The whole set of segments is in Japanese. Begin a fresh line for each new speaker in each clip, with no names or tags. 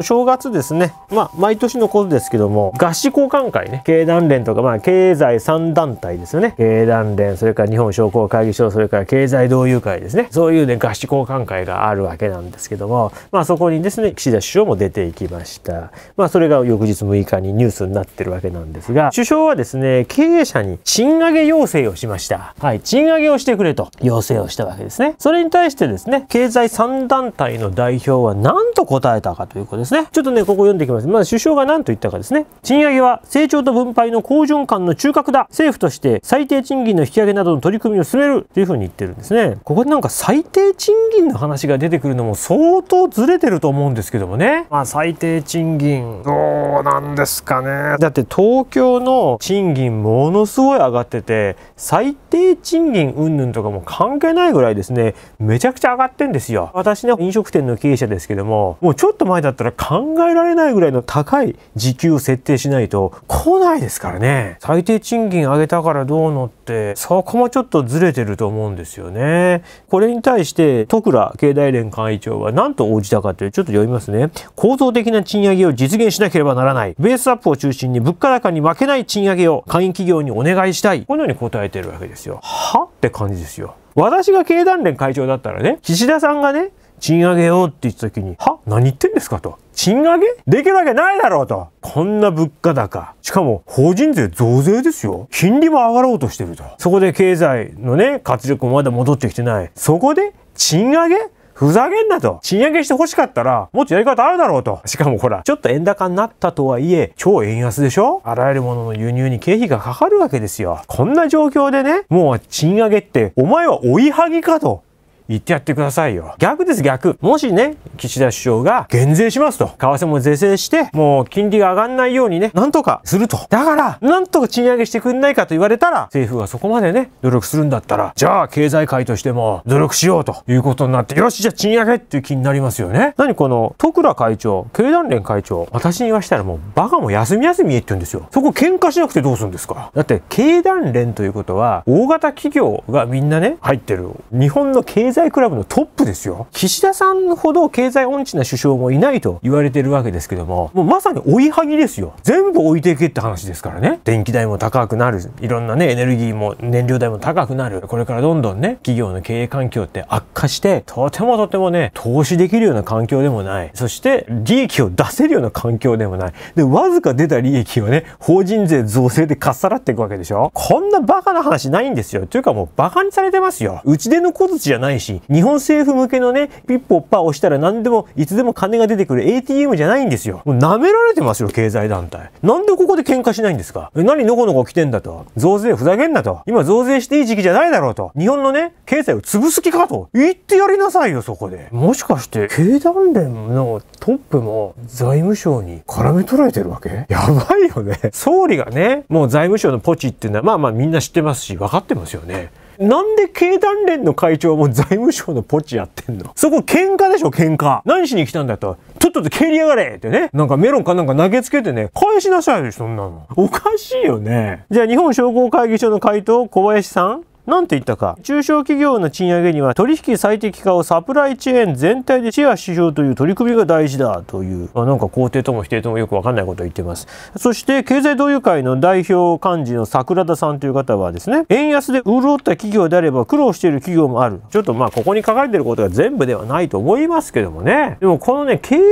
お正月ですね。まあ、毎年のことですけども、合詞交換会ね。経団連とか、まあ、経済3団体ですよね。経団連、それから日本商工会議所、それから経済同友会ですね。そういうね、合詞交換会があるわけなんですけども、まあ、そこにですね、岸田首相も出ていきました。まあ、それが翌日6日にニュースになってるわけなんですが、首相はですね、経営者に賃上げ要請をしました。はい、賃上げをしてくれと要請をしたわけですね。それに対してですね、経済3団体の代表は何と答えたかということです。ですね。ちょっとね、ここ読んでいきます。まず首相が何と言ったかですね。賃上げは成長と分配の好循環の中核だ。政府として最低賃金の引き上げなどの取り組みを進めるというふうに言ってるんですね。ここでなんか最低賃金の話が出てくるのも相当ずれてると思うんですけどもね。まあ最低賃金、どうなんですかね。だって東京の賃金ものすごい上がってて、最低賃金云々とかも関係ないぐらいですね、めちゃくちゃ上がってんですよ。私ね、飲食店の経営者ですけども、もうちょっと前だったら考えられないぐらいの高い時給を設定しないと来ないですからね。最低賃金上げたからどうのって、そこもちょっとずれてると思うんですよね。これに対して、徳倉経団連会長は何と応じたかという、ちょっと読みますね。構造的な賃上げを実現しなければならない。ベースアップを中心に物価高に負けない賃上げを会員企業にお願いしたい。このように答えてるわけですよ。はって感じですよ。私が経団連会長だったらね、岸田さんがね、賃上げよって言った時に、は何言ってんですかと。賃上げできるわけないだろうと。こんな物価高。しかも、法人税増税ですよ。金利も上がろうとしてると。そこで経済のね、活力もまだ戻ってきてない。そこで、賃上げふざけんなと。賃上げして欲しかったら、もっとやり方あるだろうと。しかもほら、ちょっと円高になったとはいえ、超円安でしょあらゆるものの輸入に経費がかかるわけですよ。こんな状況でね、もう賃上げって、お前は追いはぎかと。言ってやってくださいよ。逆です、逆。もしね、岸田首相が減税しますと。為替も是正して、もう金利が上がんないようにね、なんとかすると。だから、なんとか賃上げしてくんないかと言われたら、政府がそこまでね、努力するんだったら、じゃあ経済界としても努力しようということになって、よし、じゃあ賃上げっていう気になりますよね。何この、徳倉会長、経団連会長、私に言わしたらもうバカも休み休み言ってるんですよ。そこ喧嘩しなくてどうするんですかだって、経団連ということは、大型企業がみんなね、入ってる。日本の経済済クラブのトップですよ。岸田さんほど経済音痴な首相もいないと言われてるわけですけども、もうまさに追いはぎですよ。全部置いていけって話ですからね。電気代も高くなる。いろんなね、エネルギーも燃料代も高くなる。これからどんどんね、企業の経営環境って悪化して、とてもとてもね、投資できるような環境でもない。そして、利益を出せるような環境でもない。で、わずか出た利益をね、法人税増税でかっさらっていくわけでしょこんなバカな話ないんですよ。というかもうバカにされてますよ。うちでの小槌じゃないし、し、日本政府向けのね、ピッポッパー押したら何でも、いつでも金が出てくる ATM じゃないんですよ。な舐められてますよ、経済団体。なんでここで喧嘩しないんですか何のこのこ来てんだと。増税ふざけんなと。今増税していい時期じゃないだろうと。日本のね、経済を潰す気かと。言ってやりなさいよ、そこで。もしかして、経団連のトップも財務省に絡め取られてるわけやばいよね。総理がね、もう財務省のポチっていうのは、まあまあみんな知ってますし、分かってますよね。なんで経団連の会長はもう財務省のポチやってんのそこ喧嘩でしょ、喧嘩。何しに来たんだと。とっとと蹴りやがれってね。なんかメロンかなんか投げつけてね、返しなさいよ、そんなの。おかしいよね。じゃあ日本商工会議所の回答、小林さん何て言ったか中小企業の賃上げには取引最適化をサプライチェーン全体でシェアしようという取り組みが大事だという、まあ、なんか肯定とも否定ともよく分かんないことを言ってますそして経済同友会の代表幹事の桜田さんという方はですね円安で潤った企業であれば苦労している企業もあるちょっとまあここに書かれてることが全部ではないと思いますけどもねでもこのね経団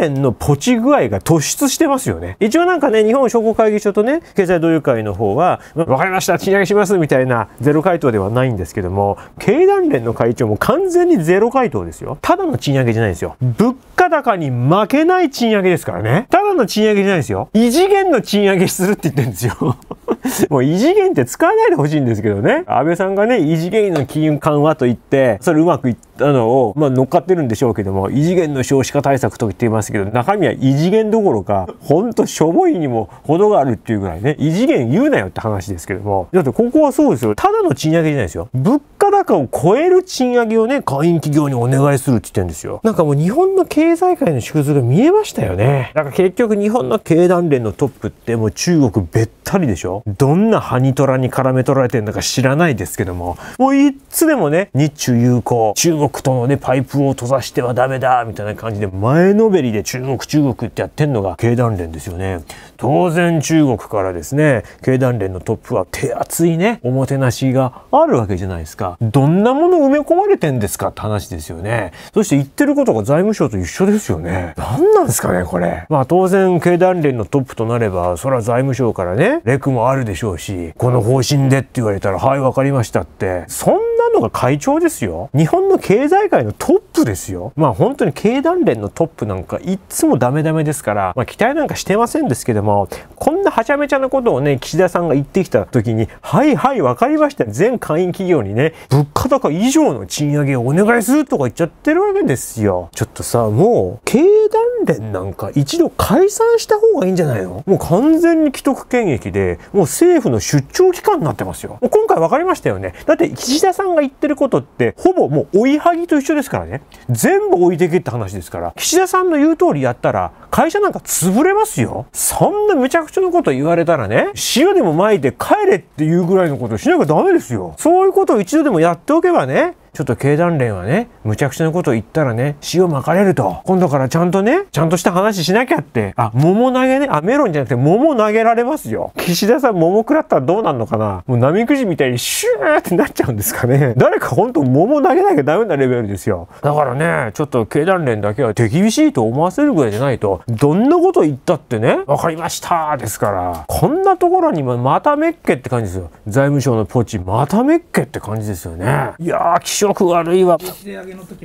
連のポチ具合が突出してますよね一応なんかね日本商工会議所とね経済同友会の方は「分かりました賃上げします」みたいなゼロ回答ではないんですけども、経団連の会長も完全にゼロ回答ですよ。ただの賃上げじゃないですよ。物価高に負けない賃上げですからね。ただの賃上げじゃないですよ。異次元の賃上げするって言ってるんですよ。もう異次元って使わないでほしいんですけどね。安倍さんがね、異次元の金融緩和と言って、それうまくいったのを、まあ乗っかってるんでしょうけども、異次元の少子化対策と言っていますけど、中身は異次元どころか、ほんとしょぼいにも程があるっていうぐらいね、異次元言うなよって話ですけども。だってここはそうですよ。ただの賃上げじゃないですよ。物価高を超える賃上げをね、会員企業にお願いするって言ってんですよ。なんかもう日本の経済界の縮図が見えましたよね。だから結局日本の経団連のトップってもう中国べったりでしょどんなハニトラに絡め取られてるだか知らないですけども、もういつでもね、日中友好、中国とのね、パイプを閉ざしてはダメだ、みたいな感じで前のめりで中国中国ってやってんのが経団連ですよね。当然中国からですね、経団連のトップは手厚いね、おもてなしがあるわけじゃないですか。どんなもの埋め込まれてんですかって話ですよね。そして言ってることが財務省と一緒ですよね。何なんですかね、これ。まあ当然、経団連のトップとなれば、そら財務省からね、レクもあるでしょうし、この方針でって言われたら、はい、わかりましたって。そんのが会長ですよ。日本の経済界のトップですよ。まあ本当に経団連のトップなんかいっつもダメダメですから、まあ期待なんかしてませんですけども、こんなはちゃめちゃなことをね、岸田さんが言ってきた時に、はいはいわかりました。全会員企業にね、物価高以上の賃上げをお願いするとか言っちゃってるわけですよ。ちょっとさ、もう、経団連なんか一度解散した方がいいんじゃないのもう完全に既得権益で、もう政府の出張機関になってますよ。もう今回分かりましたよね。だって岸田さんが言ってることって、ほぼもう追いはぎと一緒ですからね。全部置いてけって話ですから。岸田さんの言う通りやったら、会社なんか潰れますよ。そんなめちゃくちゃなこと言われたらね、塩でも撒いて帰れっていうぐらいのことしなきゃダメですよ。そういうことを一度でもやっておけばね、ちょっと経団連はね、むちゃくちゃなこと言ったらね、塩まかれると。今度からちゃんとね、ちゃんとした話しなきゃって。あ、桃投げね。あ、メロンじゃなくて桃投げられますよ。岸田さん桃食らったらどうなんのかなもう波くじみたいにシューってなっちゃうんですかね。誰かほんと桃投げなきゃダメなレベルですよ。だからね、ちょっと経団連だけは手厳しいと思わせるぐらいじゃないと、どんなこと言ったってね、わかりましたですから、こんなところにまためっけって感じですよ。財務省のポチ、まためっけって感じですよね。いやー、色悪いわ。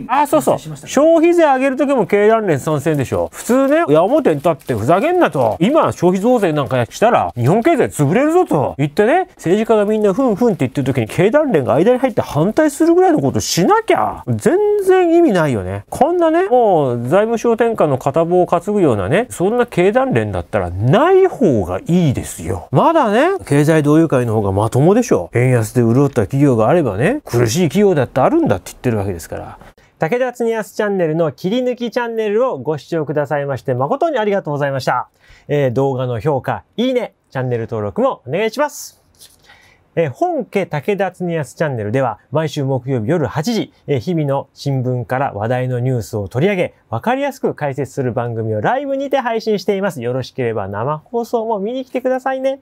あ、そうそう。消費税上げる時も経団連参戦でしょ。普通ね、矢面に立ってふざけんなと。今、消費増税なんかしたら、日本経済潰れるぞと言ってね、政治家がみんなふんふんって言ってる時に経団連が間に入って反対するぐらいのことしなきゃ、全然意味ないよね。こんなね、もう財務省転換の片棒を担ぐようなね、そんな経団連だったらない方がいいですよ。まだね、経済同友会の方がまともでしょ。円安で潤った企業があればね、苦しい企業だったがあるんだって言ってるわけですから。武田恒すチャンネルの切り抜きチャンネルをご視聴くださいまして誠にありがとうございました。えー、動画の評価、いいね、チャンネル登録もお願いします。えー、本家武田恒すチャンネルでは毎週木曜日夜8時、えー、日々の新聞から話題のニュースを取り上げ、わかりやすく解説する番組をライブにて配信しています。よろしければ生放送も見に来てくださいね。